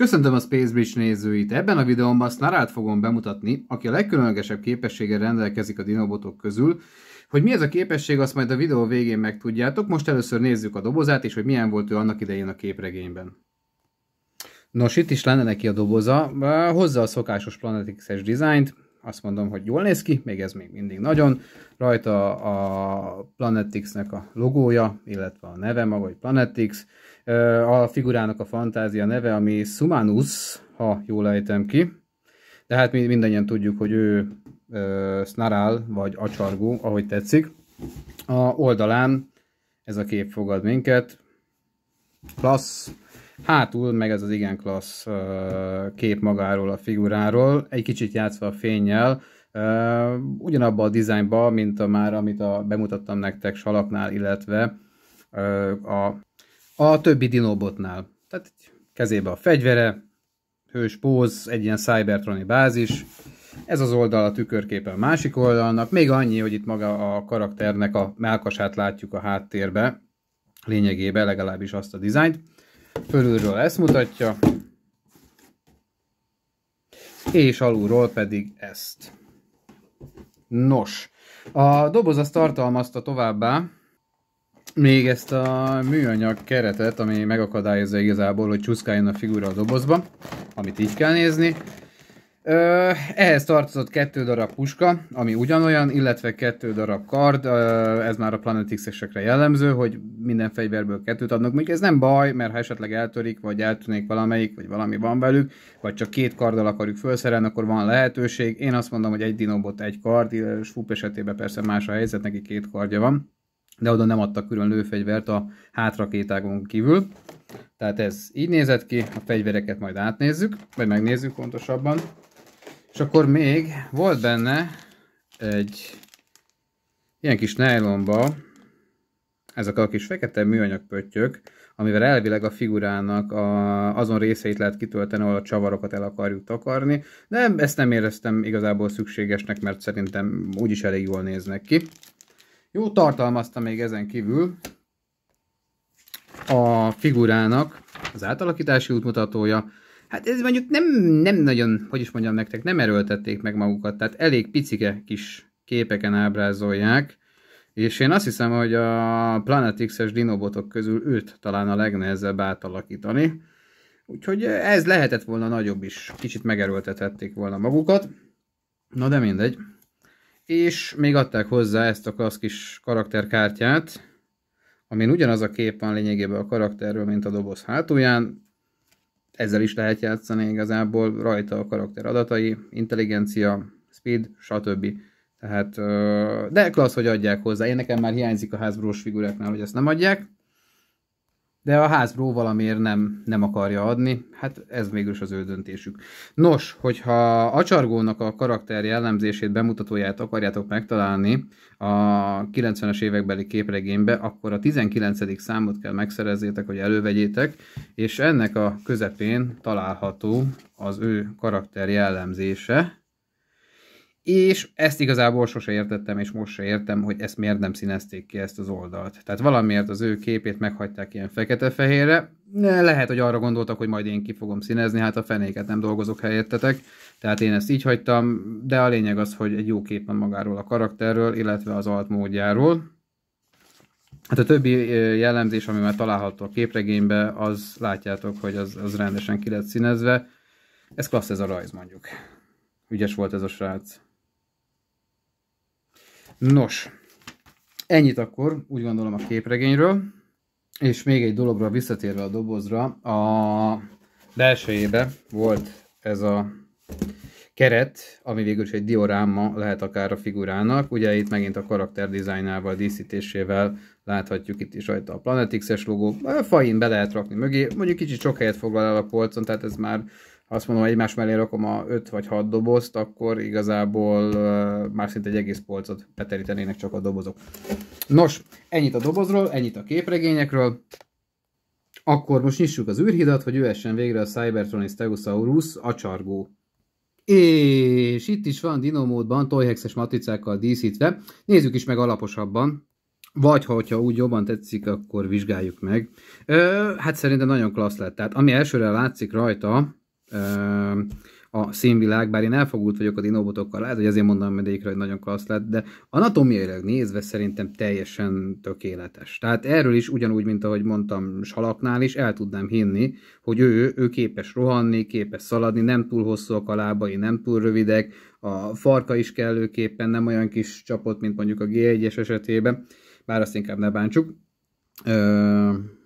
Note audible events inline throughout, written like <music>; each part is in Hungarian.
Köszöntöm a Space Bridge nézőit! Ebben a videómban Snarát fogom bemutatni, aki a legkülönlegesebb képességgel rendelkezik a dinobotok közül. Hogy mi ez a képesség, azt majd a videó végén megtudjátok, most először nézzük a dobozát, és hogy milyen volt ő annak idején a képregényben. Nos, itt is lenne neki a doboza, hozza a szokásos Planetix-es dizájnt, azt mondom, hogy jól néz ki, még ez még mindig nagyon. Rajta a Planetix-nek a logója, illetve a neve maga, hogy Planetix, a figurának a fantázia neve, ami Sumanus, ha jól ejtem ki. De hát mi mindannyian tudjuk, hogy ő snarál, vagy acsargó, ahogy tetszik. A oldalán ez a kép fogad minket. Klassz, Hátul meg ez az igen klassz kép magáról, a figuráról, egy kicsit játszva a fényjel, uh, ugyanabba a dizájnban, mint a már, amit a, bemutattam nektek Salaknál, illetve uh, a a többi dinobotnál, Tehát kezébe a fegyvere, hős póz, egy ilyen Cybertroni bázis. Ez az oldal a tükörképe a másik oldalnak. Még annyi, hogy itt maga a karakternek a melkasát látjuk a háttérbe, lényegében legalábbis azt a dizájnt. Fölülről ezt mutatja, és alulról pedig ezt. Nos, a doboz azt tartalmazta továbbá még ezt a műanyag keretet, ami megakadályozza igazából, hogy csúszkáljon a figura a dobozba, amit így kell nézni. ehhez tartozott kettő darab puska, ami ugyanolyan, illetve kettő darab kard, ez már a Planet x jellemző, hogy minden fegyverből kettőt adnak, mondjuk ez nem baj, mert ha esetleg eltörik, vagy eltűnik valamelyik, vagy valami van velük, vagy csak két karddal akarjuk felszerelni, akkor van lehetőség. Én azt mondom, hogy egy dinobot, egy kard, és FUP esetében persze más a helyzet, neki két kardja van de oda nem adtak külön lőfegyvert a hátrakétákon kívül. Tehát ez így nézett ki, a fegyvereket majd átnézzük, vagy megnézzük pontosabban. És akkor még volt benne egy ilyen kis nylonba ezek a kis fekete műanyag pöttyök, amivel elvileg a figurának a, azon részeit lehet kitölteni, ahol a csavarokat el akarjuk takarni, de ezt nem éreztem igazából szükségesnek, mert szerintem úgyis elég jól néznek ki. Jó tartalmazta még ezen kívül a figurának az átalakítási útmutatója. Hát ez mondjuk nem, nem nagyon, hogy is mondjam nektek, nem erőltették meg magukat, tehát elég picike kis képeken ábrázolják, és én azt hiszem, hogy a Planet X-es dinobotok közül őt talán a legnehezebb átalakítani. Úgyhogy ez lehetett volna nagyobb is, kicsit megerőltethették volna magukat. Na de mindegy és még adták hozzá ezt a klassz kis karakterkártyát, amin ugyanaz a kép van lényegében a karakterről, mint a doboz hátulján. Ezzel is lehet játszani igazából, rajta a karakter adatai, intelligencia, speed, stb. Tehát, de klassz, hogy adják hozzá. Én nekem már hiányzik a házbrós figuráknál, hogy ezt nem adják. De a házbró valamiért nem, nem akarja adni, hát ez mégis az ő döntésük. Nos, hogyha csargónak a karakter jellemzését, bemutatóját akarjátok megtalálni a 90-es évekbeli képregénybe, akkor a 19. számot kell megszerezzétek, hogy elővegyétek, és ennek a közepén található az ő karakter jellemzése, és ezt igazából sose értettem, és most se értem, hogy ezt miért nem színezték ki ezt az oldalt. Tehát valamiért az ő képét meghagyták ilyen fekete-fehérre. Lehet, hogy arra gondoltak, hogy majd én ki fogom színezni, hát a fenéket nem dolgozok helyettetek. Tehát én ezt így hagytam, de a lényeg az, hogy egy jó kép van magáról a karakterről, illetve az altmódjáról. Hát a többi jellemzés, ami már található a képregénybe, az látjátok, hogy az, az rendesen ki lett színezve. Ez klassz ez a rajz mondjuk. Ügyes volt ez a srác. Nos, ennyit akkor úgy gondolom a képregényről, és még egy dologra visszatérve a dobozra, a belsőjébe volt ez a keret, ami végül is egy dioráma lehet akár a figurának. Ugye itt megint a karakter dizájnával, díszítésével láthatjuk itt is rajta a x es logó. A fain be lehet rakni mögé, mondjuk kicsit sok helyet foglal el a polcon, tehát ez már ha azt mondom, egymás mellé rakom a 5 vagy 6 dobozt, akkor igazából uh, már szinte egy egész polcot beterítenének csak a dobozok. Nos, ennyit a dobozról, ennyit a képregényekről. Akkor most nyissuk az űrhidat, hogy jöhessen végre a Cybertron és Stegosaurus acsargó. És itt is van dinomódban tojhexes matricákkal díszítve. Nézzük is meg alaposabban. Vagy ha hogyha úgy jobban tetszik, akkor vizsgáljuk meg. Ö, hát szerintem nagyon klassz lett. Tehát ami elsőre látszik rajta, a színvilág, bár én elfogult vagyok a dinobotokkal, lehet, hogy azért mondom medékre, hogy nagyon klassz lett, de anatomiailag nézve szerintem teljesen tökéletes. Tehát erről is ugyanúgy, mint ahogy mondtam Salaknál is, el tudnám hinni, hogy ő, ő képes rohanni, képes szaladni, nem túl hosszúak a lábai, nem túl rövidek, a farka is kellőképpen nem olyan kis csapot, mint mondjuk a G1-es esetében, bár azt inkább ne bántsuk. Ö-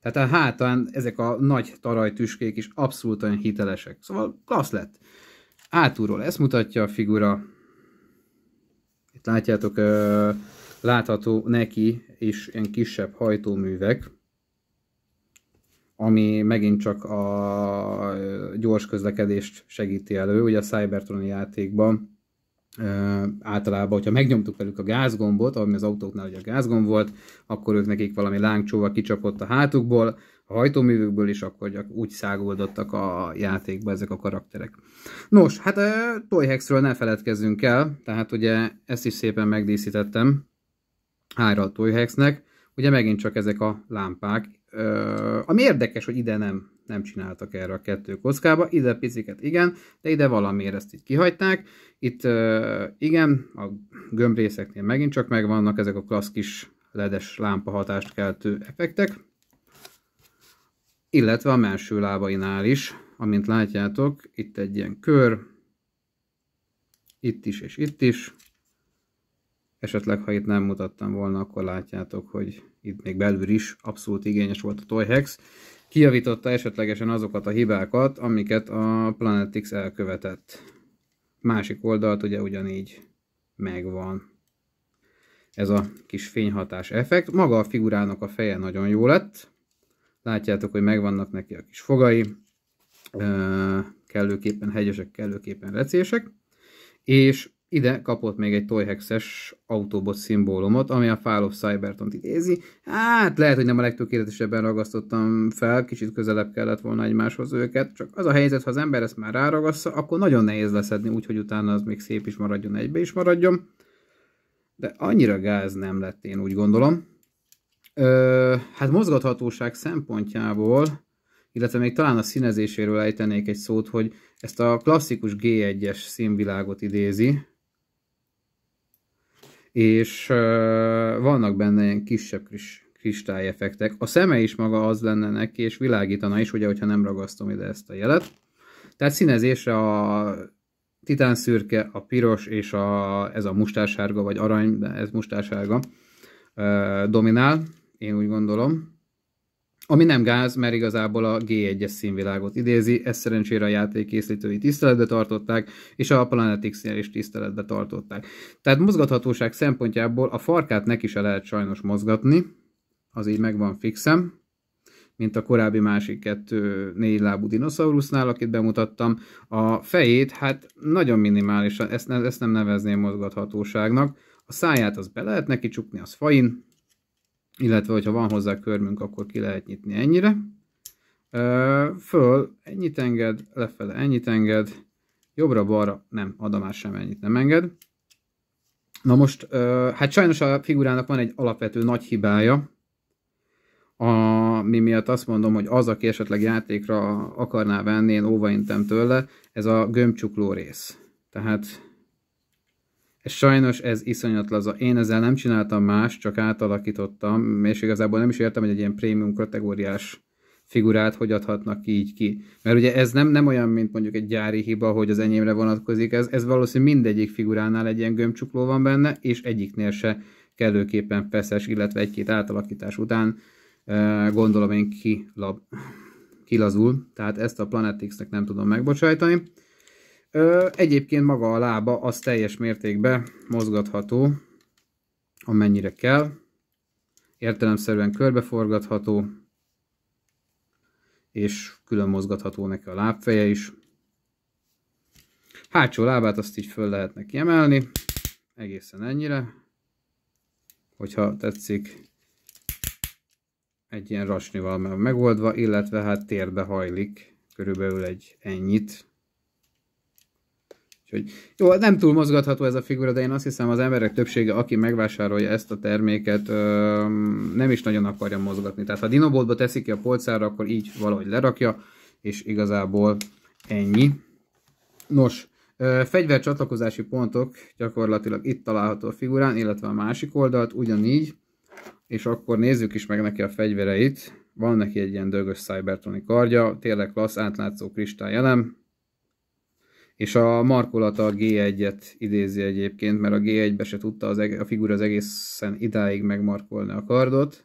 tehát a hátán ezek a nagy tarajtüskék is abszolút olyan hitelesek. Szóval klassz lett. Átúról ezt mutatja a figura. Itt látjátok, látható neki is ilyen kisebb hajtóművek, ami megint csak a gyors közlekedést segíti elő, ugye a Cybertron játékban általában, hogyha megnyomtuk velük a gázgombot, ami az autóknál ugye a gázgomb volt, akkor ők nekik valami lángcsóval kicsapott a hátukból, a hajtóművükből, és akkor úgy száguldottak a játékba ezek a karakterek. Nos, hát a Toyhexről ne feledkezzünk el, tehát ugye ezt is szépen megdíszítettem hára a Toyhexnek, ugye megint csak ezek a lámpák, ami érdekes, hogy ide nem nem csináltak erre a kettő kockába. Ide piciket igen, de ide valamiért ezt így kihagyták. Itt igen, a gömbrészeknél megint csak megvannak ezek a klassz kis ledes lámpahatást keltő effektek. Illetve a melső lábainál is, amint látjátok, itt egy ilyen kör, itt is és itt is. Esetleg, ha itt nem mutattam volna, akkor látjátok, hogy itt még belül is abszolút igényes volt a Toyhex, kijavította esetlegesen azokat a hibákat, amiket a Planetix elkövetett. Másik oldalt ugye ugyanígy megvan. Ez a kis fényhatás effekt. Maga a figurának a feje nagyon jó lett. Látjátok, hogy megvannak neki a kis fogai. Kellőképpen hegyesek, kellőképpen recések. És ide kapott még egy toyhexes autóbot szimbólumot, ami a Fall of Cybertont idézi. Hát lehet, hogy nem a legtökéletesebben ragasztottam fel, kicsit közelebb kellett volna egymáshoz őket, csak az a helyzet, ha az ember ezt már ráragassza, akkor nagyon nehéz leszedni, úgyhogy utána az még szép is maradjon, egybe is maradjon. De annyira gáz nem lett, én úgy gondolom. Ö, hát mozgathatóság szempontjából, illetve még talán a színezéséről ejtenék egy szót, hogy ezt a klasszikus G1-es színvilágot idézi, és vannak benne ilyen kisebb kis kristályeffektek. A szeme is maga az lenne neki, és világítana is, ugye, hogyha nem ragasztom ide ezt a jelet. Tehát színezésre a titán szürke, a piros és a, ez a mustársárga, vagy arany, de ez mustársárga dominál, én úgy gondolom. Ami nem gáz, mert igazából a G1-es színvilágot idézi, ezt szerencsére a játék készítői tiszteletbe tartották, és a planetix is tiszteletbe tartották. Tehát mozgathatóság szempontjából a farkát neki se lehet sajnos mozgatni, az így megvan fixem, mint a korábbi másik kettő lábú dinoszaurusznál, akit bemutattam. A fejét, hát nagyon minimálisan, ezt, ne, ezt nem nevezném mozgathatóságnak. A száját az be lehet neki csukni, az fain, illetve hogyha van hozzá körmünk, akkor ki lehet nyitni ennyire. Föl ennyit enged, lefele ennyit enged, jobbra-balra nem, ad már sem ennyit nem enged. Na most, hát sajnos a figurának van egy alapvető nagy hibája, ami miatt azt mondom, hogy az, aki esetleg játékra akarná venni, én óvaintem tőle, ez a gömbcsukló rész. Tehát és sajnos ez iszonyat laza. Én ezzel nem csináltam más, csak átalakítottam, és igazából nem is értem, hogy egy ilyen prémium kategóriás figurát hogy adhatnak így ki. Mert ugye ez nem, nem olyan, mint mondjuk egy gyári hiba, hogy az enyémre vonatkozik, ez, ez valószínűleg mindegyik figuránál egy ilyen gömbcsukló van benne, és egyiknél se kellőképpen feszes, illetve egy-két átalakítás után eh, gondolom én kilab, kilazul, tehát ezt a Planetix-nek nem tudom megbocsájtani. Ö, egyébként maga a lába az teljes mértékben mozgatható, amennyire kell. Értelemszerűen körbeforgatható, és külön mozgatható neki a lábfeje is. Hátsó lábát azt így föl lehet neki emelni, egészen ennyire, hogyha tetszik, egy ilyen rasnival megoldva, illetve hát térbe hajlik körülbelül egy ennyit, Úgyhogy jó, nem túl mozgatható ez a figura, de én azt hiszem az emberek többsége, aki megvásárolja ezt a terméket, ö, nem is nagyon akarja mozgatni. Tehát ha dinoboltba teszik ki a polcára, akkor így valahogy lerakja, és igazából ennyi. Nos, fegyver csatlakozási pontok gyakorlatilag itt található a figurán, illetve a másik oldalt ugyanígy, és akkor nézzük is meg neki a fegyvereit. Van neki egy ilyen dögös Cybertronic kardja, tényleg klassz átlátszó kristályelem, és a markolata a G1-et idézi egyébként, mert a G1-be se tudta az a figura az egészen idáig megmarkolni a kardot.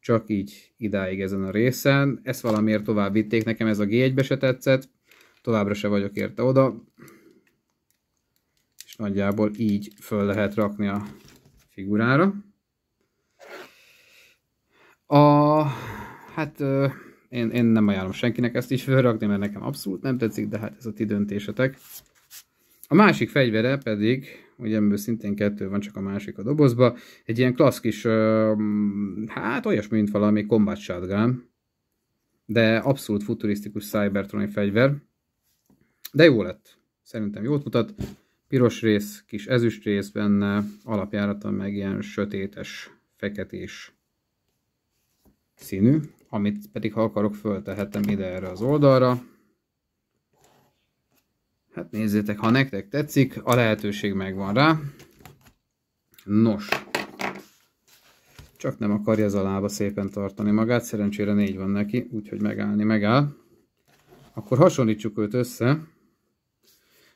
Csak így idáig ezen a részen. Ezt valamiért tovább vitték, nekem ez a G1-be se tetszett. Továbbra se vagyok érte oda. És nagyjából így föl lehet rakni a figurára. A, hát én, én nem ajánlom senkinek ezt is felrakni, mert nekem abszolút nem tetszik, de hát ez a ti döntésetek. A másik fegyvere pedig, ugye ebből szintén kettő van, csak a másik a dobozba, egy ilyen klassz kis, hát olyasmi, mint valami combat shotgun, de abszolút futurisztikus cybertroni fegyver. De jó lett. Szerintem jót mutat. Piros rész, kis ezüst rész benne, alapjáraton meg ilyen sötétes, feketés színű amit pedig ha akarok föltehetem ide erre az oldalra. Hát nézzétek, ha nektek tetszik, a lehetőség megvan rá. Nos, csak nem akarja ez a lába szépen tartani magát, szerencsére négy van neki, úgyhogy megállni megáll. Akkor hasonlítsuk őt össze.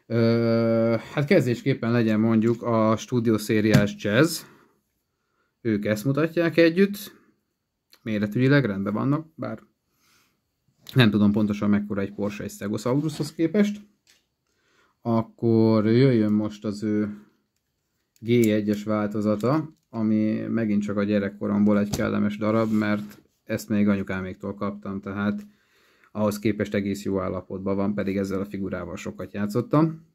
Ö, hát kezdésképpen legyen mondjuk a stúdió szériás jazz. Ők ezt mutatják együtt méretügyileg rendben vannak, bár nem tudom pontosan mekkora egy Porsche egy Stegosaurushoz képest. Akkor jöjjön most az ő G1-es változata, ami megint csak a gyerekkoromból egy kellemes darab, mert ezt még anyukáméktól kaptam, tehát ahhoz képest egész jó állapotban van, pedig ezzel a figurával sokat játszottam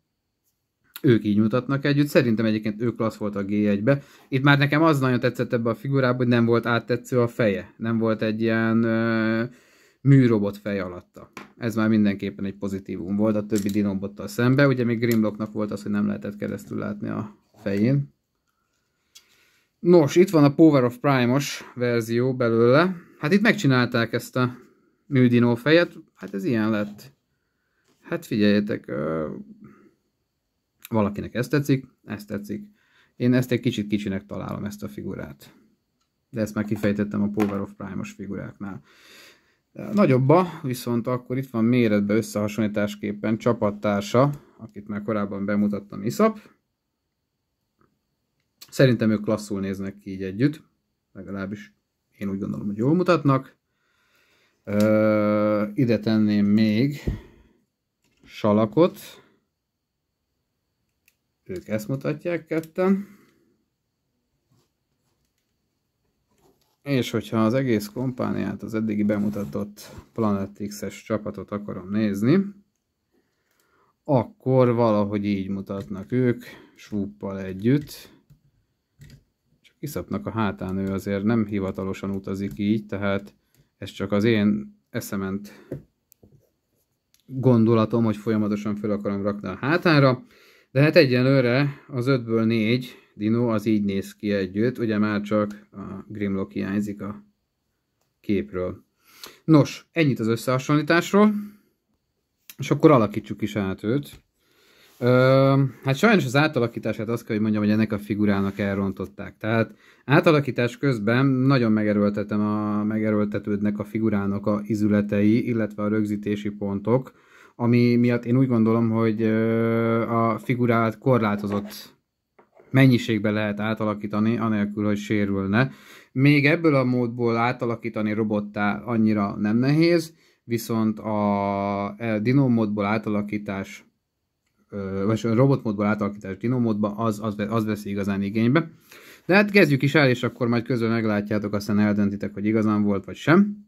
ők így mutatnak együtt. Szerintem egyébként ők klassz volt a G1-be. Itt már nekem az nagyon tetszett ebbe a figurába, hogy nem volt áttetsző a feje. Nem volt egy ilyen ö, műrobot fej alatta. Ez már mindenképpen egy pozitívum volt a többi dinobottal szembe. Ugye még Grimlocknak volt az, hogy nem lehetett keresztül látni a fején. Nos, itt van a Power of Prime-os verzió belőle. Hát itt megcsinálták ezt a műdinó fejet. Hát ez ilyen lett. Hát figyeljetek, Valakinek ez tetszik, ez tetszik. Én ezt egy kicsit kicsinek találom, ezt a figurát. De ezt már kifejtettem a Power of Prime-os figuráknál. Nagyobba, viszont akkor itt van méretbe összehasonlításképpen csapattársa, akit már korábban bemutattam, Iszap. Szerintem ők klasszul néznek ki így együtt, legalábbis én úgy gondolom, hogy jól mutatnak. Ö, ide tenném még salakot, ők ezt mutatják ketten. És hogyha az egész kompániát, az eddigi bemutatott Planet X-es csapatot akarom nézni, akkor valahogy így mutatnak ők, swooppal együtt. Csak kiszapnak a hátán, ő azért nem hivatalosan utazik így, tehát ez csak az én eszement gondolatom, hogy folyamatosan fel akarom rakni a hátára. De hát egyenlőre az 5-ből 4 dinó az így néz ki együtt, ugye már csak a Grimlock hiányzik a képről. Nos, ennyit az összehasonlításról, és akkor alakítsuk is át őt. Ö, hát sajnos az átalakítását azt kell, hogy mondjam, hogy ennek a figurának elrontották. Tehát átalakítás közben nagyon megerőltetem a megerőltetődnek a figurának a izületei, illetve a rögzítési pontok, ami miatt én úgy gondolom, hogy a figurát korlátozott mennyiségben lehet átalakítani, anélkül, hogy sérülne. Még ebből a módból átalakítani robottá annyira nem nehéz, viszont a e, dinomódból átalakítás vagy a robotmódból átalakítás dinomódba, az, az, az veszi igazán igénybe. De hát kezdjük is el, és akkor majd közül meglátjátok, aztán eldöntitek, hogy igazán volt, vagy sem.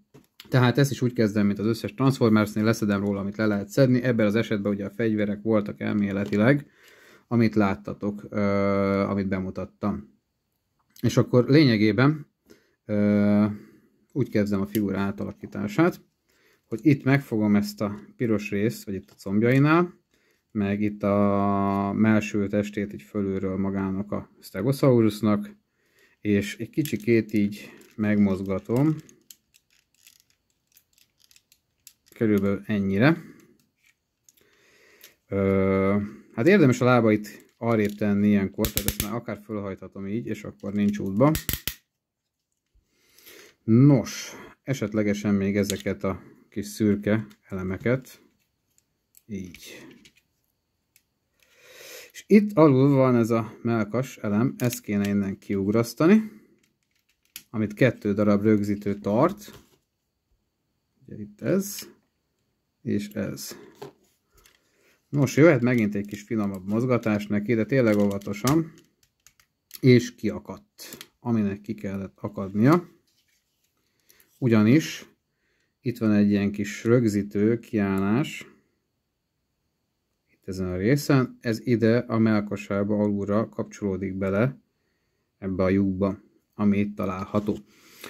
Tehát ezt is úgy kezdem, mint az összes Transformersnél, leszedem róla, amit le lehet szedni. Ebben az esetben ugye a fegyverek voltak elméletileg, amit láttatok, ö, amit bemutattam. És akkor lényegében ö, úgy kezdem a figura átalakítását, hogy itt megfogom ezt a piros részt, vagy itt a combjainál, meg itt a melső testét így fölülről magának a Stegosaurusnak, és egy kicsikét így megmozgatom, körülbelül ennyire. Ö, hát érdemes a lábait arrébb tenni ilyenkor, tehát ezt már akár fölhajthatom így, és akkor nincs útba. Nos, esetlegesen még ezeket a kis szürke elemeket, így. És itt alul van ez a melkas elem, ezt kéne innen kiugrasztani, amit kettő darab rögzítő tart, ugye itt ez, és ez. Nos, jöhet megint egy kis finomabb mozgatás neki, de tényleg óvatosan. És kiakadt, aminek ki kellett akadnia. Ugyanis itt van egy ilyen kis rögzítő kiállás. Itt ezen a részen. Ez ide a melkosába alulra kapcsolódik bele ebbe a lyukba, ami itt található.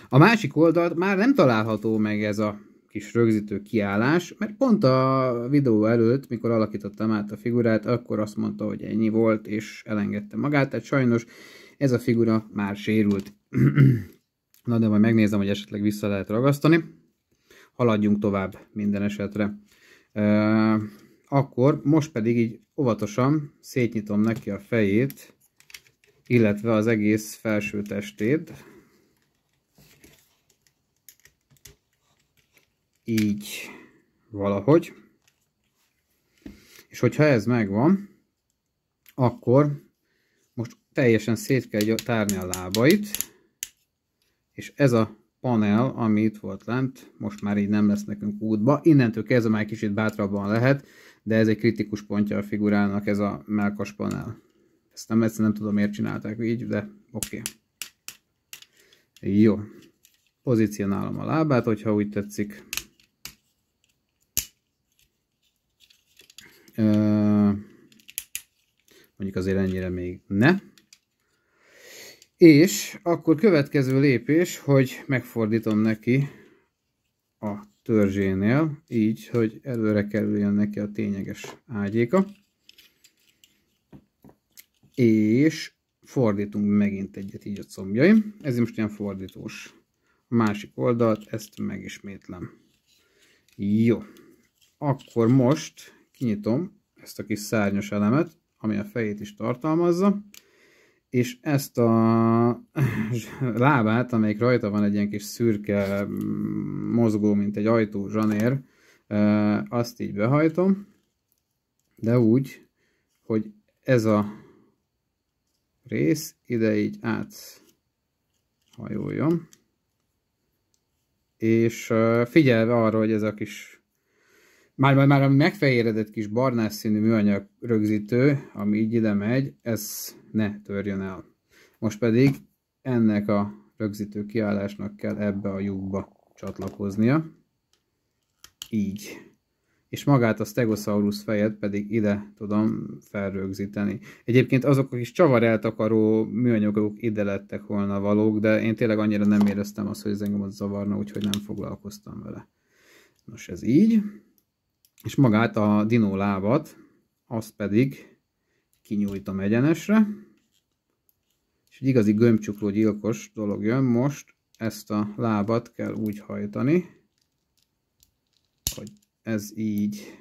A másik oldalt már nem található meg ez a kis rögzítő kiállás, mert pont a videó előtt, mikor alakítottam át a figurát, akkor azt mondta, hogy ennyi volt, és elengedte magát, tehát sajnos ez a figura már sérült. <clears throat> Na de majd megnézem, hogy esetleg vissza lehet ragasztani. Haladjunk tovább minden esetre. E, akkor most pedig így óvatosan szétnyitom neki a fejét, illetve az egész felső testét, így valahogy. És hogyha ez megvan, akkor most teljesen szét kell tárni a lábait, és ez a panel, ami itt volt lent, most már így nem lesz nekünk útba. Innentől kezdve már kicsit bátrabban lehet, de ez egy kritikus pontja a figurának ez a melkas panel. Ezt nem egyszerűen nem tudom miért csinálták így, de oké. Okay. Jó. Pozícionálom a lábát, hogyha úgy tetszik. mondjuk azért ennyire még ne. És akkor következő lépés, hogy megfordítom neki a törzsénél, így, hogy előre kerüljön neki a tényeges ágyéka. És fordítunk megint egyet így a combjaim. Ez most ilyen fordítós. A másik oldalt ezt megismétlem. Jó. Akkor most kinyitom ezt a kis szárnyos elemet, ami a fejét is tartalmazza, és ezt a <laughs> lábát, amelyik rajta van egy ilyen kis szürke mm, mozgó, mint egy ajtó zsanér, azt így behajtom, de úgy, hogy ez a rész ide így hajoljon, és figyelve arra, hogy ez a kis már, már, már a megfehéredett kis barnás színű műanyag rögzítő, ami így ide megy, ez ne törjön el. Most pedig ennek a rögzítő kiállásnak kell ebbe a lyukba csatlakoznia. Így. És magát a Stegosaurus fejet pedig ide tudom felrögzíteni. Egyébként azok a kis csavar eltakaró műanyagok ide lettek volna valók, de én tényleg annyira nem éreztem azt, hogy ez engem ott zavarna, úgyhogy nem foglalkoztam vele. Nos, ez így és magát a dinó lábat, azt pedig kinyújtom egyenesre, és egy igazi gömbcsukló gyilkos dolog jön most, ezt a lábat kell úgy hajtani, hogy ez így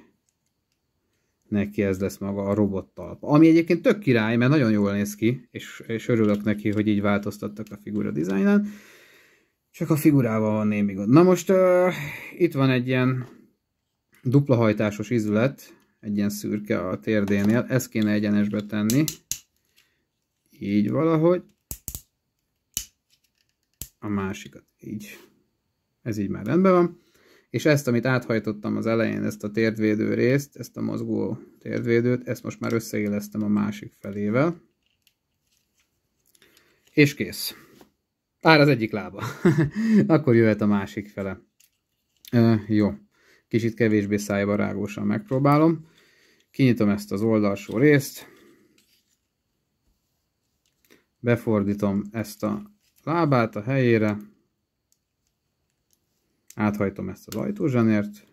neki ez lesz maga a robot talp. Ami egyébként tök király, mert nagyon jól néz ki, és, és örülök neki, hogy így változtattak a figura dizájnán. Csak a figurával van némi gond. Na most uh, itt van egy ilyen dupla hajtásos izület, egy ilyen szürke a térdénél, ezt kéne egyenesbe tenni. Így valahogy. A másikat így. Ez így már rendben van. És ezt, amit áthajtottam az elején, ezt a térdvédő részt, ezt a mozgó térdvédőt, ezt most már összeéleztem a másik felével. És kész. Ár az egyik lába. <laughs> Akkor jöhet a másik fele. Uh, jó kicsit kevésbé szájba rágósan megpróbálom. Kinyitom ezt az oldalsó részt, befordítom ezt a lábát a helyére, áthajtom ezt az ajtózsanért,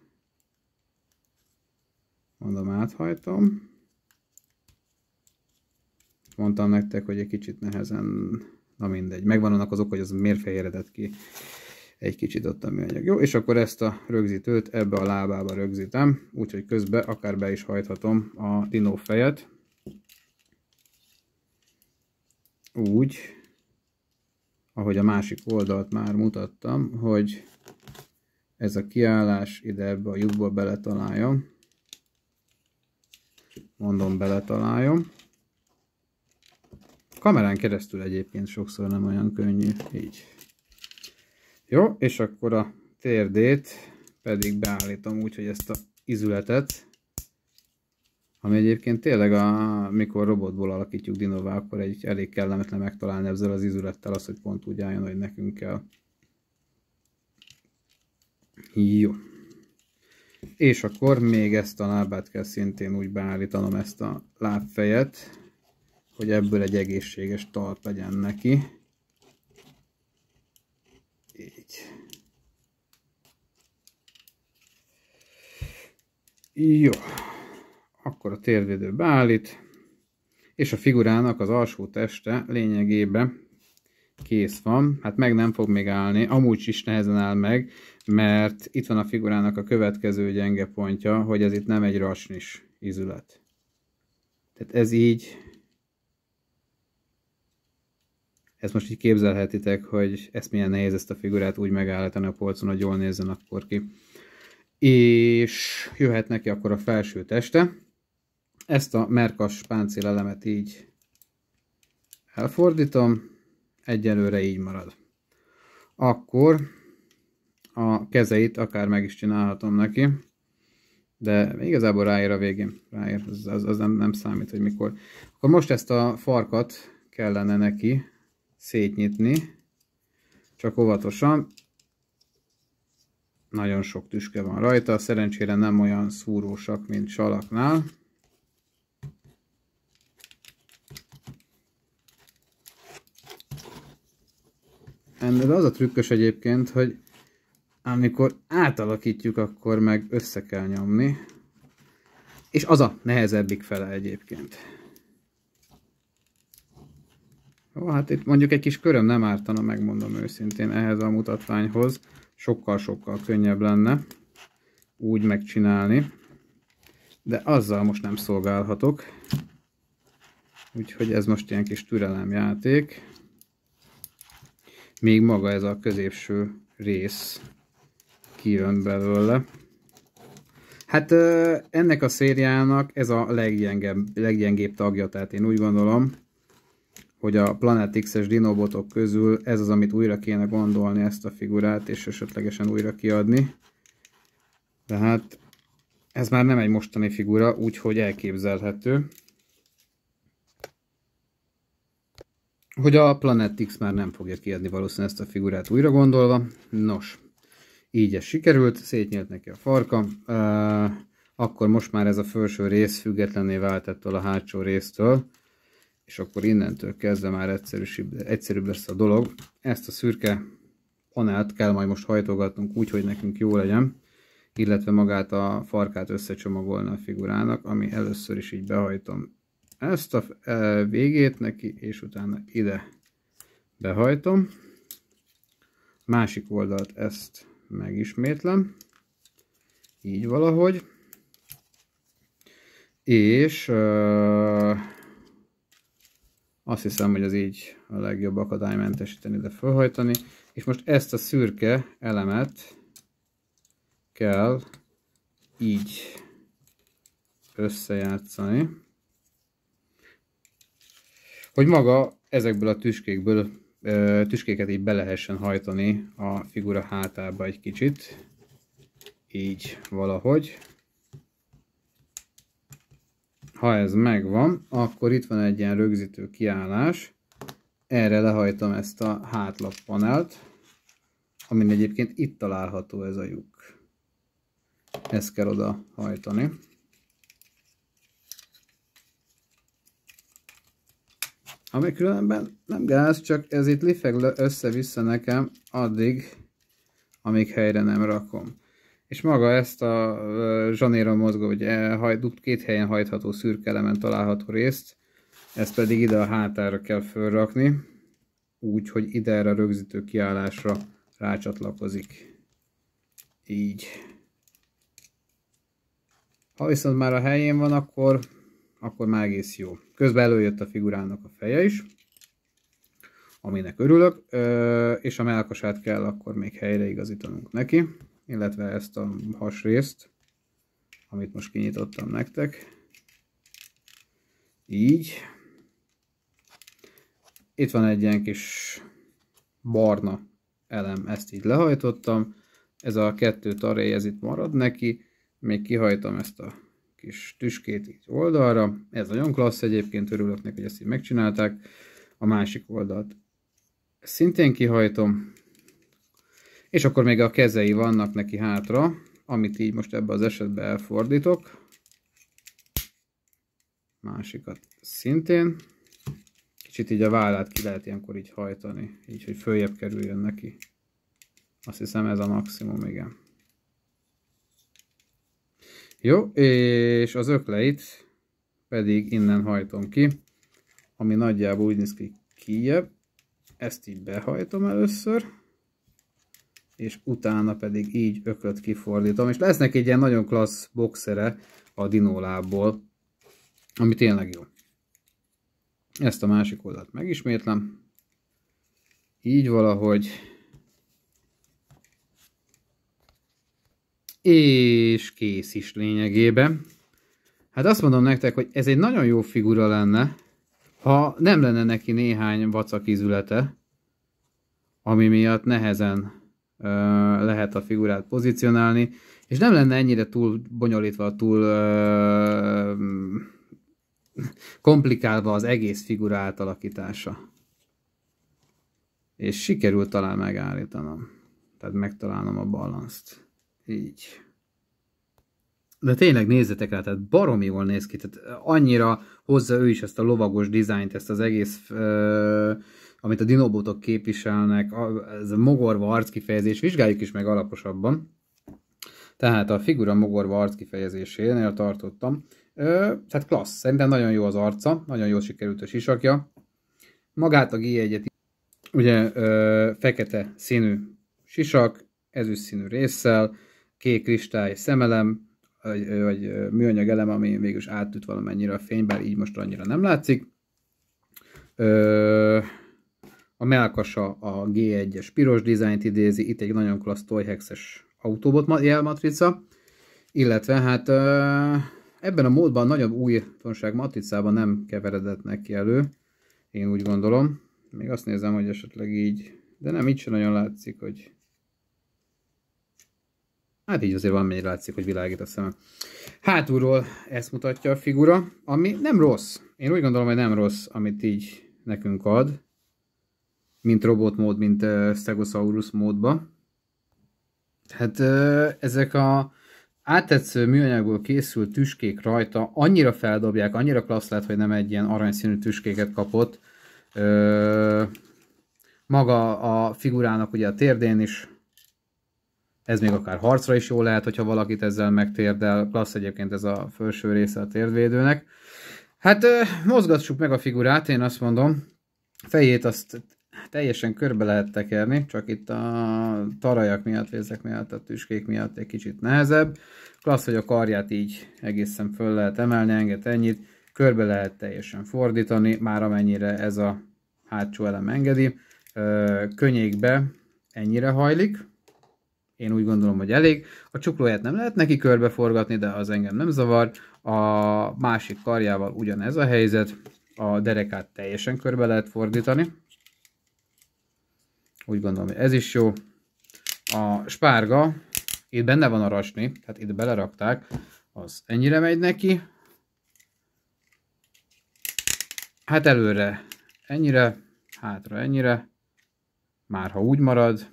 mondom áthajtom, mondtam nektek, hogy egy kicsit nehezen, na mindegy, megvan annak az ok, hogy az miért fejeredett ki egy kicsit ott a műanyag. Jó, és akkor ezt a rögzítőt ebbe a lábába rögzítem, úgyhogy közben akár be is hajthatom a dinó fejet. Úgy, ahogy a másik oldalt már mutattam, hogy ez a kiállás ide ebbe a lyukba beletaláljam. Mondom, beletaláljam. Kamerán keresztül egyébként sokszor nem olyan könnyű, így. Jó, és akkor a térdét pedig beállítom úgy, hogy ezt a izületet, ami egyébként tényleg, a, mikor robotból alakítjuk dinová, akkor egy elég kellemetlen megtalálni ezzel az izülettel az, hogy pont úgy álljon, hogy nekünk kell. Jó. És akkor még ezt a lábát kell szintén úgy beállítanom ezt a lábfejet, hogy ebből egy egészséges talp legyen neki. Jó. Akkor a térvédő beállít, és a figurának az alsó teste lényegében kész van. Hát meg nem fog még állni, amúgy is nehezen áll meg, mert itt van a figurának a következő gyenge pontja, hogy ez itt nem egy rasnis izület. Tehát ez így, ezt most így képzelhetitek, hogy ezt milyen nehéz ezt a figurát úgy megállítani a polcon, hogy jól nézzen akkor ki és jöhet neki akkor a felső teste. Ezt a merkas páncélelemet így elfordítom, egyelőre így marad. Akkor a kezeit akár meg is csinálhatom neki, de igazából ráér a végén, ráér, az, az, az nem, nem számít, hogy mikor. Akkor most ezt a farkat kellene neki szétnyitni, csak óvatosan, nagyon sok tüske van rajta, szerencsére nem olyan szúrósak, mint salaknál. Ennél az a trükkös egyébként, hogy amikor átalakítjuk, akkor meg össze kell nyomni. És az a nehezebbik fele egyébként. Jó, hát itt mondjuk egy kis köröm nem ártana, megmondom őszintén, ehhez a mutatványhoz sokkal-sokkal könnyebb lenne úgy megcsinálni, de azzal most nem szolgálhatok, úgyhogy ez most ilyen kis türelemjáték. Még maga ez a középső rész kijön belőle. Hát ennek a szériának ez a leggyengebb, leggyengébb tagja, tehát én úgy gondolom, hogy a Planet X-es dinobotok közül ez az, amit újra kéne gondolni ezt a figurát, és esetlegesen újra kiadni. De hát ez már nem egy mostani figura, úgyhogy elképzelhető. Hogy a Planet X már nem fogja kiadni valószínűleg ezt a figurát újra gondolva. Nos, így ez sikerült, szétnyílt neki a farka. Uh, akkor most már ez a felső rész függetlenné vált ettől a hátsó résztől és akkor innentől kezdve már egyszerűbb, egyszerűbb lesz a dolog. Ezt a szürke panelt kell majd most hajtogatnunk úgy, hogy nekünk jó legyen, illetve magát a farkát összecsomagolni a figurának, ami először is így behajtom ezt a e, végét neki, és utána ide behajtom. Másik oldalt ezt megismétlem, így valahogy, és azt hiszem, hogy az így a legjobb akadálymentesíteni, de felhajtani. És most ezt a szürke elemet kell így összejátszani, hogy maga ezekből a tüskékből tüskéket így be lehessen hajtani a figura hátába egy kicsit, így valahogy ha ez megvan, akkor itt van egy ilyen rögzítő kiállás. Erre lehajtom ezt a hátlappanelt, amin egyébként itt található ez a lyuk. Ezt kell oda hajtani. Ami különben nem gáz, csak ez itt lifeg össze-vissza nekem addig, amíg helyre nem rakom és maga ezt a zsanéra mozgó, vagy e, két helyen hajtható szürke elemen található részt, ezt pedig ide a hátára kell fölrakni, úgy, hogy ide erre a rögzítő kiállásra rácsatlakozik. Így. Ha viszont már a helyén van, akkor, akkor már egész jó. Közben előjött a figurának a feje is, aminek örülök, és a melkasát kell akkor még helyreigazítanunk neki illetve ezt a hasrészt, amit most kinyitottam nektek. Így. Itt van egy ilyen kis barna elem, ezt így lehajtottam. Ez a kettő taréj, ez itt marad neki. Még kihajtom ezt a kis tüskét így oldalra. Ez nagyon klassz egyébként, örülök neki, hogy ezt így megcsinálták. A másik oldalt szintén kihajtom, és akkor még a kezei vannak neki hátra, amit így most ebbe az esetbe elfordítok. Másikat szintén. Kicsit így a vállát ki lehet ilyenkor így hajtani, így hogy följebb kerüljön neki. Azt hiszem ez a maximum, igen. Jó, és az ökleit pedig innen hajtom ki, ami nagyjából úgy néz ki kijebb. Ezt így behajtom először és utána pedig így öklöt kifordítom, és lesznek egy ilyen nagyon klassz boxere a dinolából, ami tényleg jó. Ezt a másik oldalt megismétlem. Így valahogy. És kész is lényegében. Hát azt mondom nektek, hogy ez egy nagyon jó figura lenne, ha nem lenne neki néhány vacakizülete, ami miatt nehezen lehet a figurát pozícionálni, és nem lenne ennyire túl bonyolítva, túl komplikálva az egész figura átalakítása. És sikerült talán megállítanom. Tehát megtalálnom a balanszt. Így. De tényleg nézzetek rá, tehát baromi jól néz ki, tehát annyira hozza ő is ezt a lovagos dizájnt, ezt az egész ö, amit a dinobotok képviselnek, ez a mogorva arckifejezés, vizsgáljuk is meg alaposabban. Tehát a figura mogorva arckifejezésénél tartottam. Ö, tehát klassz, szerintem nagyon jó az arca, nagyon jól sikerült a sisakja. Magát a G1-et, ugye ö, fekete színű sisak, ezüst színű résszel, kék kristály szemelem, vagy, vagy műanyag elem, ami végül is átüt valamennyire a fényben így most annyira nem látszik. Ö, a melkasa a G1-es piros dizájnt idézi, itt egy nagyon klassz toyhexes autóbot jelmatrica, illetve hát ebben a módban nagyobb újdonság matricában nem keveredett neki elő, én úgy gondolom. Még azt nézem, hogy esetleg így, de nem, így sem nagyon látszik, hogy Hát így azért van, mennyire látszik, hogy világít a szemem. Hátulról ezt mutatja a figura, ami nem rossz. Én úgy gondolom, hogy nem rossz, amit így nekünk ad mint robot mód, mint uh, Stegosaurus módba. Hát uh, ezek a áttetsző műanyagból készült tüskék rajta annyira feldobják, annyira klassz lett, hogy nem egy ilyen aranyszínű tüskéket kapott. Uh, maga a figurának ugye a térdén is ez még akár harcra is jó lehet, hogyha valakit ezzel megtérdel. Klassz egyébként ez a felső része a térdvédőnek. Hát mozgassuk meg a figurát, én azt mondom. Fejét azt teljesen körbe lehet tekerni, csak itt a tarajak miatt, vézek miatt, a tüskék miatt egy kicsit nehezebb. Klassz, hogy a karját így egészen föl lehet emelni, enged ennyit, körbe lehet teljesen fordítani, már amennyire ez a hátsó elem engedi. Könyékbe ennyire hajlik, én úgy gondolom, hogy elég. A csuklóját nem lehet neki körbeforgatni, de az engem nem zavar. A másik karjával ugyanez a helyzet, a derekát teljesen körbe lehet fordítani, úgy gondolom, hogy ez is jó. A spárga, itt benne van a rasni, tehát itt belerakták, az ennyire megy neki. Hát előre ennyire, hátra ennyire, már ha úgy marad.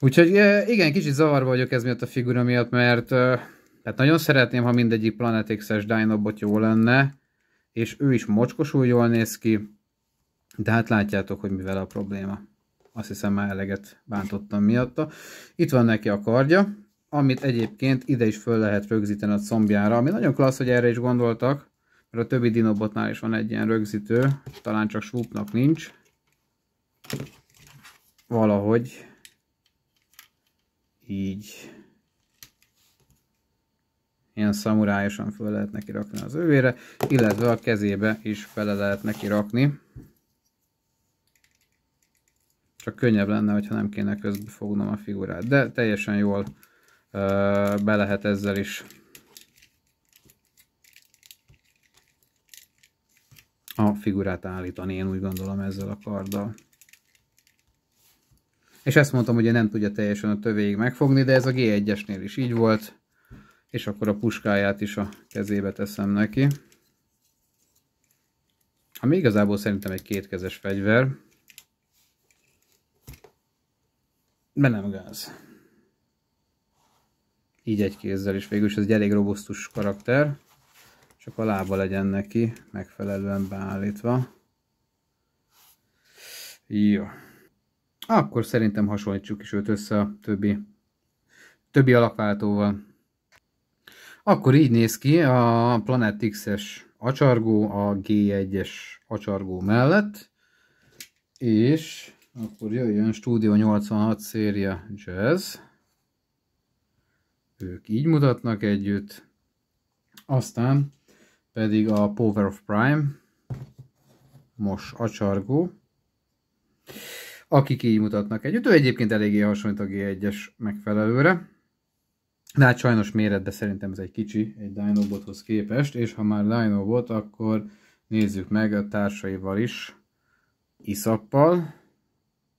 Úgyhogy eh, igen, kicsit zavar vagyok ez miatt a figura miatt, mert tehát eh, nagyon szeretném, ha mindegyik Planet X-es jó lenne, és ő is mocskosul jól néz ki, de hát látjátok, hogy mivel a probléma. Azt hiszem már eleget bántottam miatta. Itt van neki a kardja, amit egyébként ide is föl lehet rögzíteni a combjára, ami nagyon klassz, hogy erre is gondoltak, mert a többi dinobotnál is van egy ilyen rögzítő, talán csak swoopnak nincs. Valahogy így ilyen szamurájosan föl lehet neki rakni az övére, illetve a kezébe is fele lehet neki rakni. Csak könnyebb lenne, hogyha nem kéne közbe fognom a figurát. De teljesen jól ö, be lehet ezzel is. A figurát állítani, én úgy gondolom ezzel a karddal. És ezt mondtam, hogy nem tudja teljesen a tövéig megfogni, de ez a G1-esnél is így volt. És akkor a puskáját is a kezébe teszem neki. Ami igazából szerintem egy kétkezes fegyver. de nem gáz. Így egy kézzel, is. Végülis ez egy elég robusztus karakter. Csak a lába legyen neki megfelelően beállítva. Jó. Akkor szerintem hasonlítsuk is őt össze a többi, többi alakváltóval. Akkor így néz ki a Planet X-es acsargó a G1-es acsargó mellett, és akkor jöjjön Studio 86 széria Jazz. Ők így mutatnak együtt. Aztán pedig a Power of Prime, a csargó, akik így mutatnak együtt. Ő egyébként eléggé hasonlít a G1-es megfelelőre. De hát sajnos méretben szerintem ez egy kicsi egy Dinobothoz képest, és ha már Dinobot, akkor nézzük meg a társaival is, Iszappal,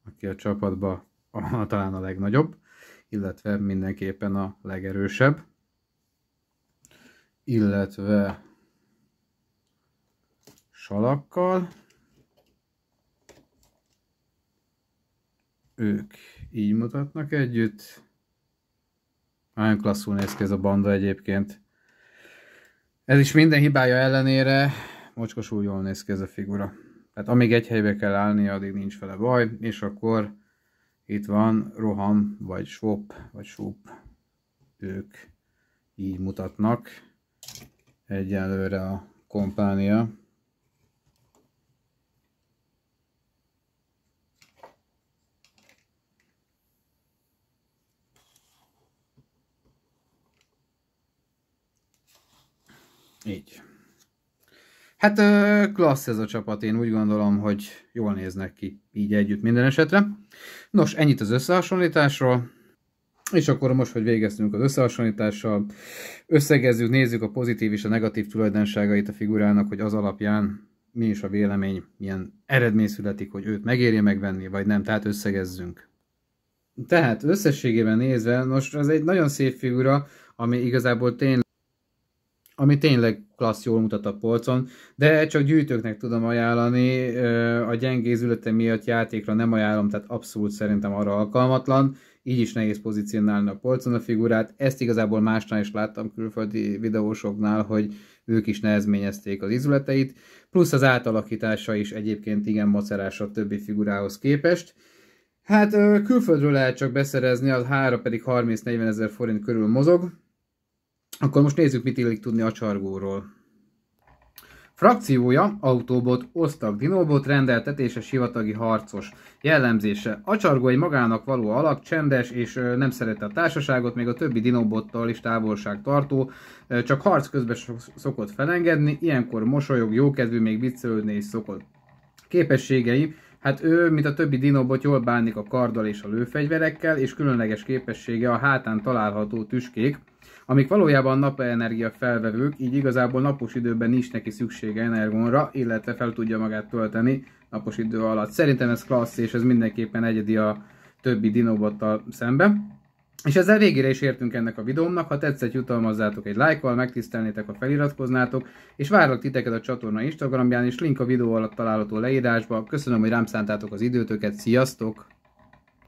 aki a csapatban a, <laughs> talán a legnagyobb, illetve mindenképpen a legerősebb. Illetve salakkal. Ők így mutatnak együtt. Nagyon klasszul néz ki ez a banda egyébként. Ez is minden hibája ellenére mocskosul jól néz ki ez a figura. Tehát amíg egy helybe kell állni, addig nincs vele baj, és akkor itt van roham, vagy swap, vagy swap, ők így mutatnak egyelőre a kompánia. Így. Hát klassz ez a csapat, én úgy gondolom, hogy jól néznek ki így együtt minden esetre. Nos, ennyit az összehasonlításról, és akkor most, hogy végeztünk az összehasonlítással, összegezzük, nézzük a pozitív és a negatív tulajdonságait a figurának, hogy az alapján mi is a vélemény, milyen eredmény születik, hogy őt megérje megvenni, vagy nem, tehát összegezzünk. Tehát összességében nézve, most ez egy nagyon szép figura, ami igazából tényleg ami tényleg klassz jól mutat a polcon, de csak gyűjtőknek tudom ajánlani, a gyengézülete miatt játékra nem ajánlom, tehát abszolút szerintem arra alkalmatlan, így is nehéz pozícionálni a polcon a figurát, ezt igazából másnál is láttam külföldi videósoknál, hogy ők is nehezményezték az izületeit, plusz az átalakítása is egyébként igen macerás a többi figurához képest, Hát külföldről lehet csak beszerezni, az hára pedig 30-40 ezer forint körül mozog, akkor most nézzük, mit illik tudni a csargóról. Frakciója, autóbot, osztag, dinóbot, rendeltetéses sivatagi harcos. Jellemzése. A csargó egy magának való alak, csendes és nem szereti a társaságot, még a többi dinobottal is távolság tartó, csak harc közben szokott felengedni, ilyenkor mosolyog, jókedvű, még viccelődni is szokott. Képességei. Hát ő, mint a többi dinobot jól bánik a karddal és a lőfegyverekkel, és különleges képessége a hátán található tüskék, amik valójában napenergia felvevők, így igazából napos időben nincs neki szüksége energonra, illetve fel tudja magát tölteni napos idő alatt. Szerintem ez klassz, és ez mindenképpen egyedi a többi dinobottal szemben. És ezzel végére is értünk ennek a videómnak, ha tetszett jutalmazzátok egy lájkkal, megtisztelnétek, ha feliratkoznátok, és várlak titeket a csatorna Instagramján, és link a videó alatt található leírásba. Köszönöm, hogy rám szántátok az időtöket, sziasztok!